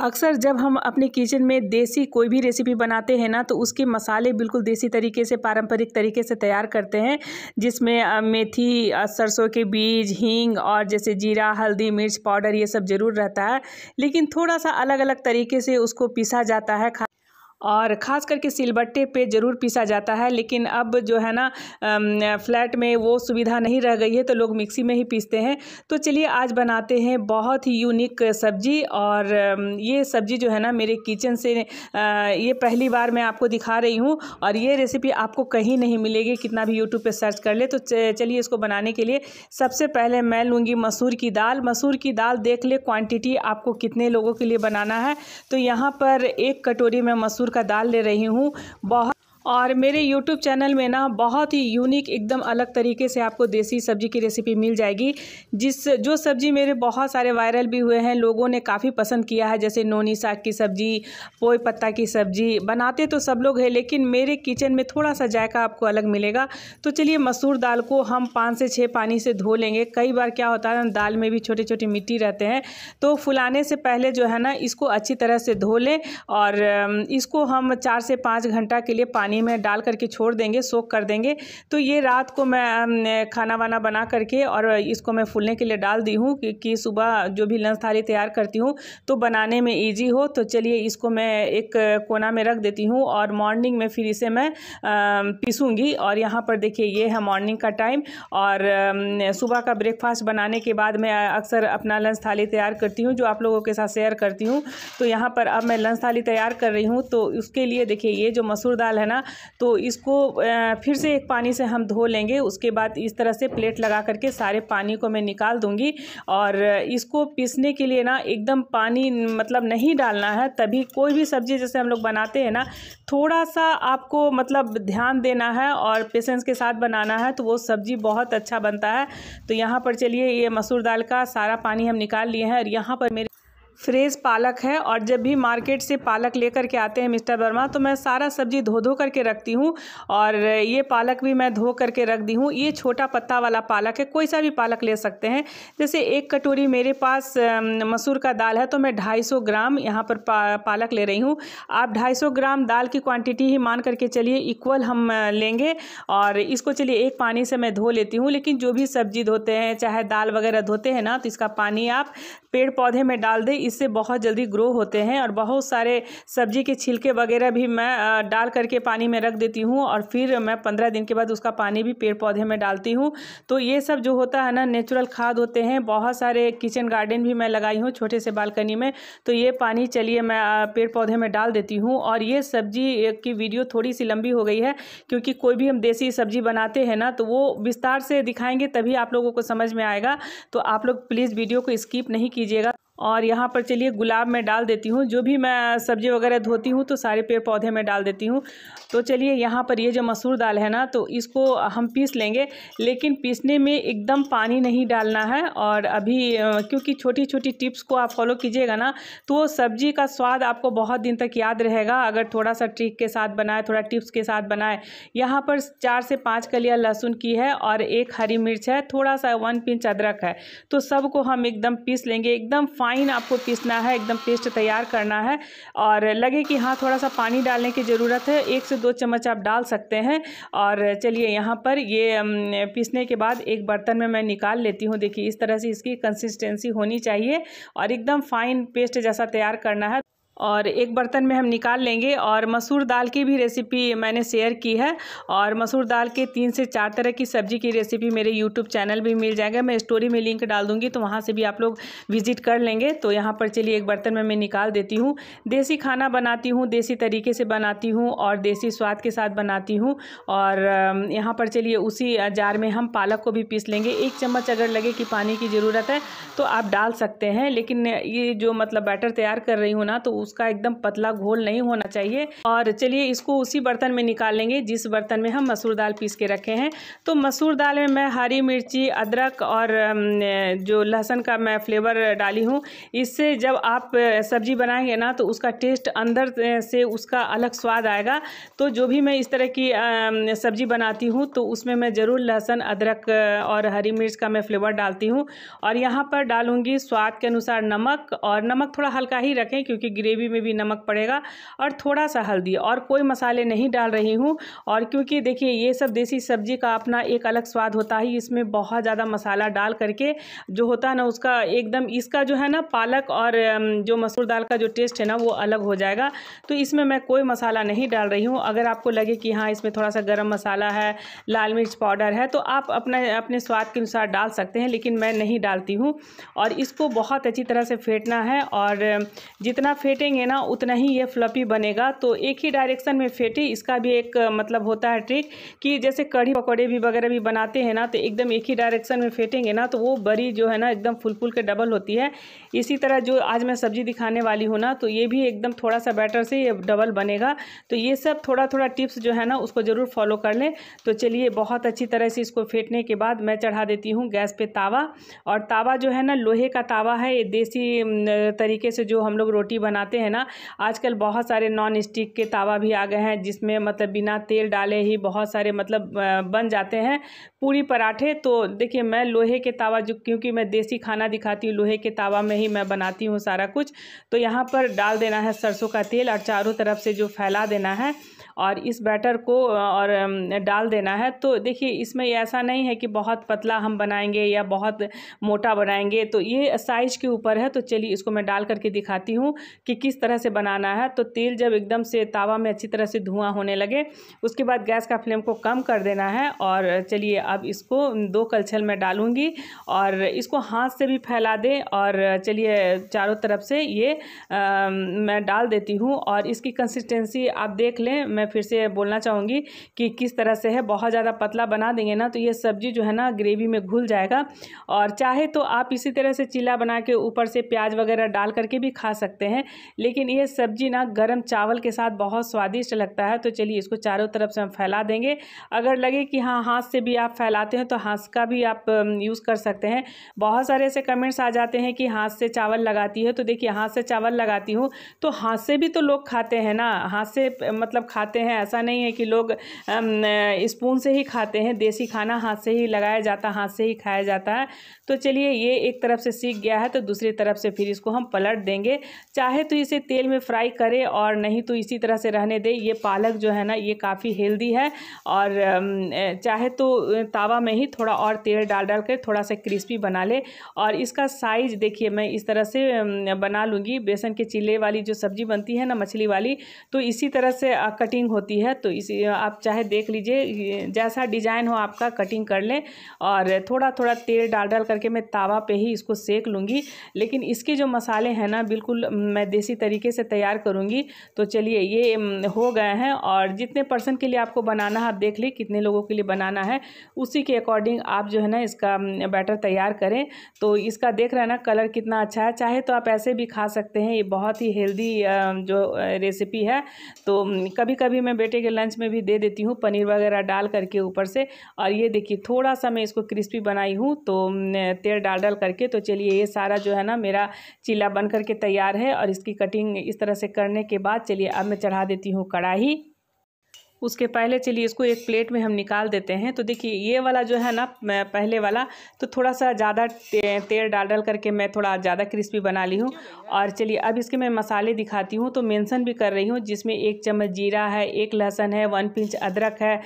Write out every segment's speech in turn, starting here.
अक्सर जब हम अपने किचन में देसी कोई भी रेसिपी बनाते हैं ना तो उसके मसाले बिल्कुल देसी तरीके से पारंपरिक तरीके से तैयार करते हैं जिसमें मेथी सरसों के बीज हींग और जैसे जीरा हल्दी मिर्च पाउडर ये सब ज़रूर रहता है लेकिन थोड़ा सा अलग अलग तरीके से उसको पीसा जाता है और ख़ास करके सिलबट्टे पे ज़रूर पीसा जाता है लेकिन अब जो है ना फ्लैट में वो सुविधा नहीं रह गई है तो लोग मिक्सी में ही पीसते हैं तो चलिए आज बनाते हैं बहुत ही यूनिक सब्ज़ी और ये सब्ज़ी जो है ना मेरे किचन से ये पहली बार मैं आपको दिखा रही हूँ और ये रेसिपी आपको कहीं नहीं मिलेगी कितना भी यूट्यूब पर सर्च कर ले तो चलिए इसको बनाने के लिए सबसे पहले मैं लूँगी मसूर की दाल मसूर की दाल देख ले क्वान्टिटी आपको कितने लोगों के लिए बनाना है तो यहाँ पर एक कटोरी में मसूर मसूर का दाल ले रही हूँ बहुत और मेरे YouTube चैनल में ना बहुत ही यूनिक एकदम अलग तरीके से आपको देसी सब्जी की रेसिपी मिल जाएगी जिस जो सब्जी मेरे बहुत सारे वायरल भी हुए हैं लोगों ने काफ़ी पसंद किया है जैसे नोनी साग की सब्जी पोई पत्ता की सब्जी बनाते तो सब लोग हैं लेकिन मेरे किचन में थोड़ा सा जायका आपको अलग मिलेगा तो चलिए मसूर दाल को हम पाँच से छः पानी से धो लेंगे कई बार क्या होता है ना दाल में भी छोटे छोटे मिट्टी रहते हैं तो फुलाने से पहले जो है ना इसको अच्छी तरह से धो लें और इसको हम चार से पाँच घंटा के लिए पानी पानी में डाल करके छोड़ देंगे सोख कर देंगे तो ये रात को मैं खाना वाना बना करके और इसको मैं फूलने के लिए डाल दी हूँ कि, सुबह जो भी लंच थाली तैयार करती हूँ तो बनाने में ईजी हो तो चलिए इसको मैं एक कोना में रख देती हूँ और मॉर्निंग में फिर इसे मैं पीसूँगी और यहाँ पर देखिए ये है मॉर्निंग का टाइम और सुबह का ब्रेकफास्ट बनाने के बाद मैं अक्सर अपना लंच थाली तैयार करती हूँ जो आप लोगों के साथ शेयर करती हूँ तो यहाँ पर अब मैं लंच थाली तैयार कर रही हूँ तो उसके लिए देखिए ये जो मसूर दाल है ना गया तो इसको फिर से एक पानी से हम धो लेंगे उसके बाद इस तरह से प्लेट लगा करके सारे पानी को मैं निकाल दूंगी और इसको पीसने के लिए ना एकदम पानी मतलब नहीं डालना है तभी कोई भी सब्ज़ी जैसे हम लोग बनाते हैं ना थोड़ा सा आपको मतलब ध्यान देना है और पेशेंस के साथ बनाना है तो वो सब्ज़ी बहुत अच्छा बनता है तो यहाँ पर चलिए ये मसूर दाल का सारा पानी हम निकाल लिए हैं और यहाँ पर मेरे फ्रेश पालक है और जब भी मार्केट से पालक लेकर के आते हैं मिस्टर वर्मा तो मैं सारा सब्जी धो धो करके रखती हूँ और ये पालक भी मैं धो करके रख दी हूँ ये छोटा पत्ता वाला पालक है कोई सा भी पालक ले सकते हैं जैसे एक कटोरी मेरे पास मसूर का दाल है तो मैं सौ ग्राम यहाँ पर पा, पालक ले रही हूँ आप सौ ग्राम दाल की क्वान्टिटी ही मान करके चलिए इक्वल हम लेंगे और इसको चलिए एक पानी से मैं धो लेती हूँ लेकिन जो भी सब्जी धोते हैं चाहे दाल वगैरह धोते हैं ना तो इसका पानी आप पेड़ पौधे में डाल दें इससे बहुत जल्दी ग्रो होते हैं और बहुत सारे सब्जी के छिलके वगैरह भी मैं डाल करके पानी में रख देती हूँ और फिर मैं पंद्रह दिन के बाद उसका पानी भी पेड़ पौधे में डालती हूँ तो ये सब जो होता है ना नेचुरल खाद होते हैं बहुत सारे किचन गार्डन भी मैं लगाई हूँ छोटे से बालकनी में तो ये पानी चलिए मैं पेड़ पौधे में डाल देती हूँ और ये सब्जी की वीडियो थोड़ी सी लंबी हो गई है क्योंकि कोई भी हम देसी सब्जी बनाते हैं ना तो वो विस्तार से दिखाएंगे तभी आप लोगों को समझ में आएगा तो आप लोग प्लीज़ वीडियो को स्किप नहीं कीजिएगा और यहाँ पर चलिए गुलाब में डाल देती हूँ जो भी मैं सब्ज़ी वगैरह धोती हूँ तो सारे पेड़ पौधे में डाल देती हूँ तो चलिए यहाँ पर ये जो मसूर दाल है ना तो इसको हम पीस लेंगे लेकिन पीसने में एकदम पानी नहीं डालना है और अभी क्योंकि छोटी छोटी टिप्स को आप फॉलो कीजिएगा ना तो सब्ज़ी का स्वाद आपको बहुत दिन तक याद रहेगा अगर थोड़ा सा ट्रिक के साथ बनाए थोड़ा टिप्स के साथ बनाए यहाँ पर चार से पाँच कलिया लहसुन की है और एक हरी मिर्च है थोड़ा सा वन पिंच अदरक है तो सबको हम एकदम पीस लेंगे एकदम फाइन आपको पीसना है एकदम पेस्ट तैयार करना है और लगे कि हाँ थोड़ा सा पानी डालने की ज़रूरत है एक से दो चम्मच आप डाल सकते हैं और चलिए यहाँ पर ये पीसने के बाद एक बर्तन में मैं निकाल लेती हूँ देखिए इस तरह से इसकी कंसिस्टेंसी होनी चाहिए और एकदम फाइन पेस्ट जैसा तैयार करना है और एक बर्तन में हम निकाल लेंगे और मसूर दाल की भी रेसिपी मैंने शेयर की है और मसूर दाल के तीन से चार तरह की सब्ज़ी की रेसिपी मेरे यूट्यूब चैनल भी मिल जाएगा मैं स्टोरी में लिंक डाल दूँगी तो वहाँ से भी आप लोग विजिट कर लेंगे तो यहाँ पर चलिए एक बर्तन में मैं निकाल देती हूँ देसी खाना बनाती हूँ देसी तरीके से बनाती हूँ और देसी स्वाद के साथ बनाती हूँ और यहाँ पर चलिए उसी जार में हम पालक को भी पीस लेंगे एक चम्मच अगर लगे कि पानी की ज़रूरत है तो आप डाल सकते हैं लेकिन ये जो मतलब बैटर तैयार कर रही हूँ ना तो उसका एकदम पतला घोल नहीं होना चाहिए और चलिए इसको उसी बर्तन में निकाल लेंगे जिस बर्तन में हम मसूर दाल पीस के रखे हैं तो मसूर दाल में मैं हरी मिर्ची अदरक और जो लहसुन का मैं फ्लेवर डाली हूँ इससे जब आप सब्जी बनाएंगे ना तो उसका टेस्ट अंदर से उसका अलग स्वाद आएगा तो जो भी मैं इस तरह की सब्जी बनाती हूँ तो उसमें मैं ज़रूर लहसुन अदरक और हरी मिर्च का मैं फ्लेवर डालती हूँ और यहाँ पर डालूँगी स्वाद के अनुसार नमक और नमक थोड़ा हल्का ही रखें क्योंकि ग्रेवी ग्रेवी में भी नमक पड़ेगा और थोड़ा सा हल्दी और कोई मसाले नहीं डाल रही हूँ और क्योंकि देखिए ये सब देसी सब्जी का अपना एक अलग स्वाद होता है इसमें बहुत ज़्यादा मसाला डाल करके जो होता है ना उसका एकदम इसका जो है ना पालक और जो मसूर दाल का जो टेस्ट है ना वो अलग हो जाएगा तो इसमें मैं कोई मसाला नहीं डाल रही हूँ अगर आपको लगे कि हाँ इसमें थोड़ा सा गर्म मसाला है लाल मिर्च पाउडर है तो आप अपना अपने स्वाद के अनुसार डाल सकते हैं लेकिन मैं नहीं डालती हूँ और इसको बहुत अच्छी तरह से फेंटना है और जितना फेंटें फेटेंगे ना उतना ही ये फ्लपी बनेगा तो एक ही डायरेक्शन में फेंटे इसका भी एक मतलब होता है ट्रिक कि जैसे कढ़ी पकौड़े भी वगैरह भी बनाते हैं ना तो एकदम एक ही डायरेक्शन में फेंटेंगे ना तो वो बड़ी जो है ना एकदम फुल फुल के डबल होती है इसी तरह जो आज मैं सब्जी दिखाने वाली हूँ ना तो ये भी एकदम थोड़ा सा बैटर से ये डबल बनेगा तो ये सब थोड़ा थोड़ा टिप्स जो है ना उसको ज़रूर फॉलो कर लें तो चलिए बहुत अच्छी तरह से इसको फेंटने के बाद मैं चढ़ा देती हूँ गैस पर तावा और तावा जो है ना लोहे का तावा है ये देसी तरीके से जो हम लोग रोटी बनाते पे है ना आजकल बहुत सारे नॉन स्टिक के तावा भी आ गए हैं जिसमें मतलब बिना तेल डाले ही बहुत सारे मतलब बन जाते हैं पूरी पराठे तो देखिए मैं लोहे के तावा जो क्योंकि मैं देसी खाना दिखाती हूँ लोहे के तावा में ही मैं बनाती हूँ सारा कुछ तो यहाँ पर डाल देना है सरसों का तेल और चारों तरफ से जो फैला देना है और इस बैटर को और डाल देना है तो देखिए इसमें ऐसा नहीं है कि बहुत पतला हम बनाएंगे या बहुत मोटा बनाएंगे तो ये साइज़ के ऊपर है तो चलिए इसको मैं डाल करके दिखाती हूँ कि किस तरह से बनाना है तो तेल जब एकदम से तावा में अच्छी तरह से धुआं होने लगे उसके बाद गैस का फ्लेम को कम कर देना है और चलिए अब इसको दो कलछल में डालूँगी और इसको हाथ से भी फैला दें और चलिए चारों तरफ से ये आ, मैं डाल देती हूँ और इसकी कंसिस्टेंसी आप देख लें मैं फिर से बोलना चाहूँगी कि किस तरह से है बहुत ज़्यादा पतला बना देंगे ना तो ये सब्जी जो है ना ग्रेवी में घुल जाएगा और चाहे तो आप इसी तरह से चीला बना के ऊपर से प्याज वगैरह डाल करके भी खा सकते हैं लेकिन ये सब्जी ना गर्म चावल के साथ बहुत स्वादिष्ट लगता है तो चलिए इसको चारों तरफ से हम फैला देंगे अगर लगे कि हाँ हाथ से भी आप फैलाते हैं तो हाथ का भी आप यूज़ कर सकते हैं बहुत सारे ऐसे कमेंट्स आ जाते हैं कि हाथ से चावल लगाती है तो देखिए हाथ से चावल लगाती हूँ तो हाथ से भी तो लोग खाते हैं ना हाथ से मतलब खाते खाते हैं ऐसा नहीं है कि लोग स्पून से ही खाते हैं देसी खाना हाथ से ही लगाया जाता हाथ से ही खाया जाता है तो चलिए ये एक तरफ से सीख गया है तो दूसरी तरफ से फिर इसको हम पलट देंगे चाहे तो इसे तेल में फ्राई करें और नहीं तो इसी तरह से रहने दें ये पालक जो है ना ये काफ़ी हेल्दी है और चाहे तो तावा में ही थोड़ा और तेल डाल डाल कर थोड़ा सा क्रिस्पी बना ले और इसका साइज देखिए मैं इस तरह से बना लूँगी बेसन के चिल्ले वाली जो सब्ज़ी बनती है ना मछली वाली तो इसी तरह से कटिंग कटिंग होती है तो इसी आप चाहे देख लीजिए जैसा डिजाइन हो आपका कटिंग कर लें और थोड़ा थोड़ा तेल डाल डाल करके मैं तावा पे ही इसको सेक लूँगी लेकिन इसके जो मसाले हैं ना बिल्कुल मैं देसी तरीके से तैयार करूँगी तो चलिए ये हो गए हैं और जितने पर्सन के लिए आपको बनाना है आप देख लें कितने लोगों के लिए बनाना है उसी के अकॉर्डिंग आप जो है ना इसका बैटर तैयार करें तो इसका देख रहे ना कलर कितना अच्छा है चाहे तो आप ऐसे भी खा सकते हैं ये बहुत ही हेल्दी जो रेसिपी है तो कभी कभी भी मैं बेटे के लंच में भी दे देती हूँ पनीर वगैरह डाल करके ऊपर से और ये देखिए थोड़ा सा मैं इसको क्रिस्पी बनाई हूँ तो तेल डाल डाल करके तो चलिए ये सारा जो है ना मेरा चीला बन करके तैयार है और इसकी कटिंग इस तरह से करने के बाद चलिए अब मैं चढ़ा देती हूँ कढ़ाई उसके पहले चलिए इसको एक प्लेट में हम निकाल देते हैं तो देखिए ये वाला जो है ना पहले वाला तो थोड़ा सा ज़्यादा तेल डाल डाल करके मैं थोड़ा ज़्यादा क्रिस्पी बना ली हूँ और चलिए अब इसके मैं मसाले दिखाती हूँ तो मेंशन भी कर रही हूँ जिसमें एक चम्मच जीरा है एक लहसन है वन पिंच अदरक है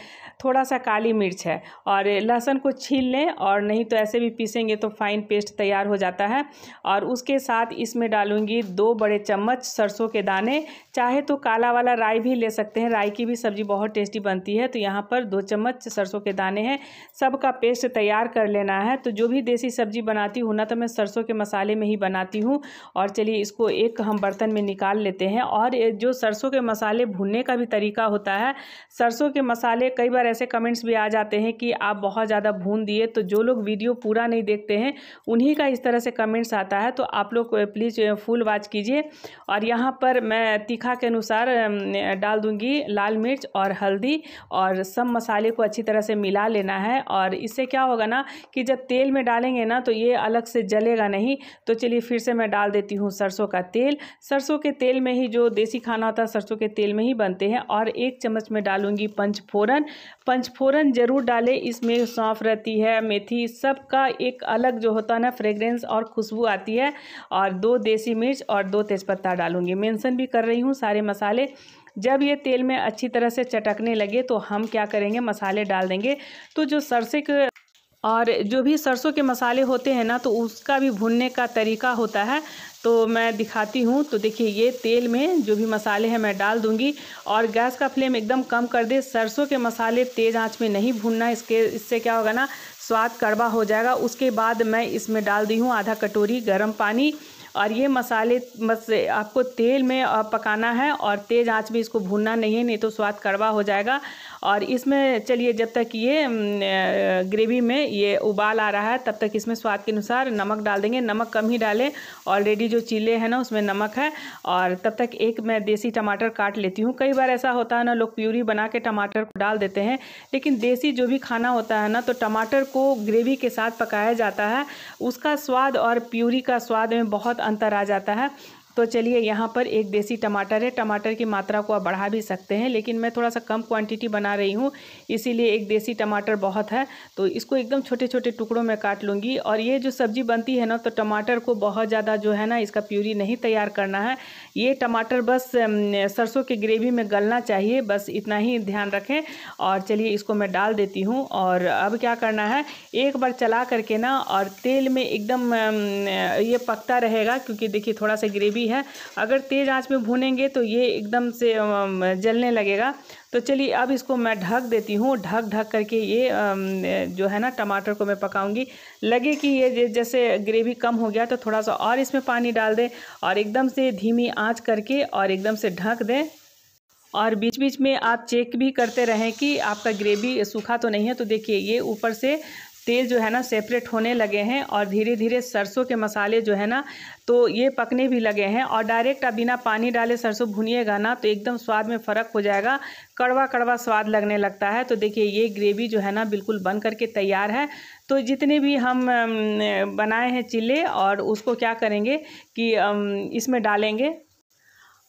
थोड़ा सा काली मिर्च है और लहसुन को छील लें और नहीं तो ऐसे भी पीसेंगे तो फाइन पेस्ट तैयार हो जाता है और उसके साथ इसमें डालूंगी दो बड़े चम्मच सरसों के दाने चाहे तो काला वाला राई भी ले सकते हैं राई की भी सब्ज़ी बहुत बहुत टेस्टी बनती है तो यहाँ पर दो चम्मच सरसों के दाने हैं सब का पेस्ट तैयार कर लेना है तो जो भी देसी सब्जी बनाती हूँ ना तो मैं सरसों के मसाले में ही बनाती हूँ और चलिए इसको एक हम बर्तन में निकाल लेते हैं और जो सरसों के मसाले भुनने का भी तरीका होता है सरसों के मसाले कई बार ऐसे कमेंट्स भी आ जाते हैं कि आप बहुत ज़्यादा भून दिए तो जो लोग वीडियो पूरा नहीं देखते हैं उन्हीं का इस तरह से कमेंट्स आता है तो आप लोग प्लीज़ फुल वॉच कीजिए और यहाँ पर मैं तीखा के अनुसार डाल दूँगी लाल मिर्च और और हल्दी और सब मसाले को अच्छी तरह से मिला लेना है और इससे क्या होगा ना कि जब तेल में डालेंगे ना तो ये अलग से जलेगा नहीं तो चलिए फिर से मैं डाल देती हूँ सरसों का तेल सरसों के तेल में ही जो देसी खाना होता है सरसों के तेल में ही बनते हैं और एक चम्मच में डालूंगी पंचफोरन पंचफोरन ज़रूर डालें इसमें सौंफ रहती है मेथी सब का एक अलग जो होता है ना फ्रेगरेंस और खुशबू आती है और दो देसी मिर्च और दो तेज़पत्ता डालूंगी मेंशन भी कर रही हूँ सारे मसाले जब ये तेल में अच्छी तरह से चटकने लगे तो हम क्या करेंगे मसाले डाल देंगे तो जो सरसे के और जो भी सरसों के मसाले होते हैं ना तो उसका भी भुनने का तरीका होता है तो मैं दिखाती हूँ तो देखिए ये तेल में जो भी मसाले हैं मैं डाल दूँगी और गैस का फ्लेम एकदम कम कर दे सरसों के मसाले तेज़ आंच में नहीं भूनना इसके इससे क्या होगा ना स्वाद कड़वा हो जाएगा उसके बाद मैं इसमें डाल दी हूँ आधा कटोरी गर्म पानी और ये मसाले बस आपको तेल में पकाना है और तेज़ आंच में इसको भूनना नहीं है नहीं तो स्वाद कड़वा हो जाएगा और इसमें चलिए जब तक ये ग्रेवी में ये उबाल आ रहा है तब तक इसमें स्वाद के अनुसार नमक डाल देंगे नमक कम ही डालें ऑलरेडी जो चीले हैं ना उसमें नमक है और तब तक एक मैं देसी टमाटर काट लेती हूँ कई बार ऐसा होता है ना लोग प्यूरी बना के टमाटर को डाल देते हैं लेकिन देसी जो भी खाना होता है ना तो टमाटर को ग्रेवी के साथ पकाया जाता है उसका स्वाद और प्यूरी का स्वाद में बहुत अंतर आ जाता है तो चलिए यहाँ पर एक देसी टमाटर है टमाटर की मात्रा को आप बढ़ा भी सकते हैं लेकिन मैं थोड़ा सा कम क्वांटिटी बना रही हूँ इसीलिए एक देसी टमाटर बहुत है तो इसको एकदम छोटे छोटे टुकड़ों में काट लूँगी और ये जो सब्ज़ी बनती है ना तो टमाटर को बहुत ज़्यादा जो है ना इसका प्यूरी नहीं तैयार करना है ये टमाटर बस सरसों के ग्रेवी में गलना चाहिए बस इतना ही ध्यान रखें और चलिए इसको मैं डाल देती हूँ और अब क्या करना है एक बार चला करके ना और तेल में एकदम ये पकता रहेगा क्योंकि देखिए थोड़ा सा ग्रेवी है अगर तेज़ आँच में भूनेंगे तो ये एकदम से जलने लगेगा तो चलिए अब इसको मैं ढक देती हूँ ढक ढक करके ये जो है ना टमाटर को मैं पकाऊंगी लगे कि ये जैसे ग्रेवी कम हो गया तो थोड़ा सा और इसमें पानी डाल दें और एकदम से धीमी आँच करके और एकदम से ढक दें और बीच बीच में आप चेक भी करते रहें कि आपका ग्रेवी सूखा तो नहीं है तो देखिए ये ऊपर से तेल जो है ना सेपरेट होने लगे हैं और धीरे धीरे सरसों के मसाले जो है ना तो ये पकने भी लगे हैं और डायरेक्ट अब बिना पानी डाले सरसों भुनिएगा ना तो एकदम स्वाद में फ़र्क हो जाएगा कड़वा कड़वा स्वाद लगने लगता है तो देखिए ये ग्रेवी जो है ना बिल्कुल बन करके तैयार है तो जितने भी हम बनाए हैं चिल्ले और उसको क्या करेंगे कि इसमें डालेंगे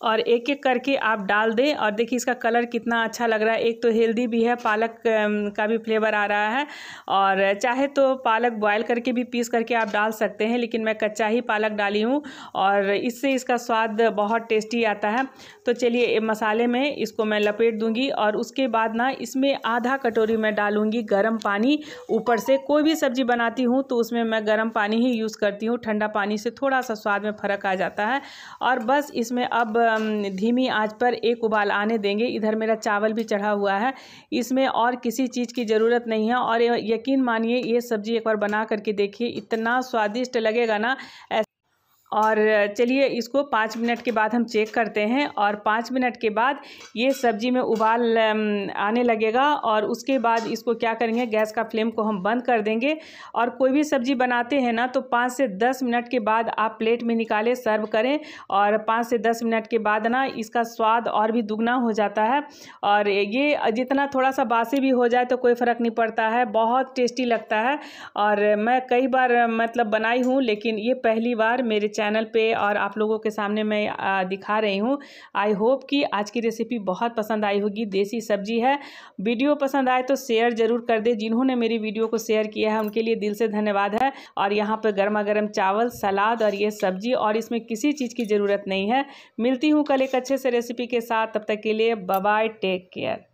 और एक एक करके आप डाल दें और देखिए इसका कलर कितना अच्छा लग रहा है एक तो हेल्दी भी है पालक का भी फ्लेवर आ रहा है और चाहे तो पालक बॉयल करके भी पीस करके आप डाल सकते हैं लेकिन मैं कच्चा ही पालक डाली हूँ और इससे इसका स्वाद बहुत टेस्टी आता है तो चलिए मसाले में इसको मैं लपेट दूँगी और उसके बाद ना इसमें आधा कटोरी मैं डालूँगी गर्म पानी ऊपर से कोई भी सब्ज़ी बनाती हूँ तो उसमें मैं गर्म पानी ही यूज़ करती हूँ ठंडा पानी से थोड़ा सा स्वाद में फ़र्क आ जाता है और बस इसमें अब धीमी आंच पर एक उबाल आने देंगे इधर मेरा चावल भी चढ़ा हुआ है इसमें और किसी चीज़ की ज़रूरत नहीं है और यकीन मानिए ये सब्ज़ी एक बार बना करके देखिए इतना स्वादिष्ट लगेगा ना और चलिए इसको पाँच मिनट के बाद हम चेक करते हैं और पाँच मिनट के बाद ये सब्ज़ी में उबाल आने लगेगा और उसके बाद इसको क्या करेंगे गैस का फ्लेम को हम बंद कर देंगे और कोई भी सब्ज़ी बनाते हैं ना तो पाँच से दस मिनट के बाद आप प्लेट में निकालें सर्व करें और पाँच से दस मिनट के बाद ना इसका स्वाद और भी दुगना हो जाता है और ये जितना थोड़ा सा बासी भी हो जाए तो कोई फ़र्क नहीं पड़ता है बहुत टेस्टी लगता है और मैं कई बार मतलब बनाई हूँ लेकिन ये पहली बार मेरे चैनल पे और आप लोगों के सामने मैं दिखा रही हूँ आई होप कि आज की रेसिपी बहुत पसंद आई होगी देसी सब्जी है वीडियो पसंद आए तो शेयर ज़रूर कर दे जिन्होंने मेरी वीडियो को शेयर किया है उनके लिए दिल से धन्यवाद है और यहाँ पर गर्मा गर्म चावल सलाद और ये सब्जी और इसमें किसी चीज़ की ज़रूरत नहीं है मिलती हूँ कल एक अच्छे से रेसिपी के साथ तब तक के लिए बाय टेक केयर